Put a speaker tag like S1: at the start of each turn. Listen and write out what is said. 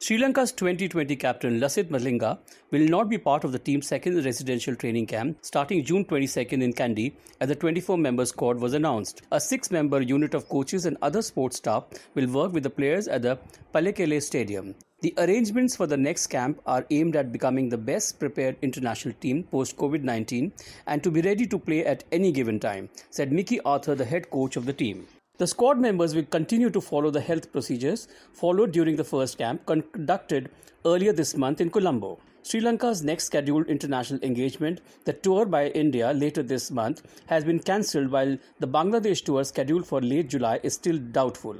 S1: Sri Lanka's 2020 captain Lasith Malinga will not be part of the team's second residential training camp starting June 22nd in Kandy as the 24-member squad was announced. A six-member unit of coaches and other sports staff will work with the players at the Palekele Stadium. The arrangements for the next camp are aimed at becoming the best prepared international team post COVID 19 and to be ready to play at any given time, said Mickey Arthur, the head coach of the team. The squad members will continue to follow the health procedures followed during the first camp conducted earlier this month in Colombo. Sri Lanka's next scheduled international engagement, the tour by India later this month, has been cancelled while the Bangladesh tour scheduled for late July is still doubtful.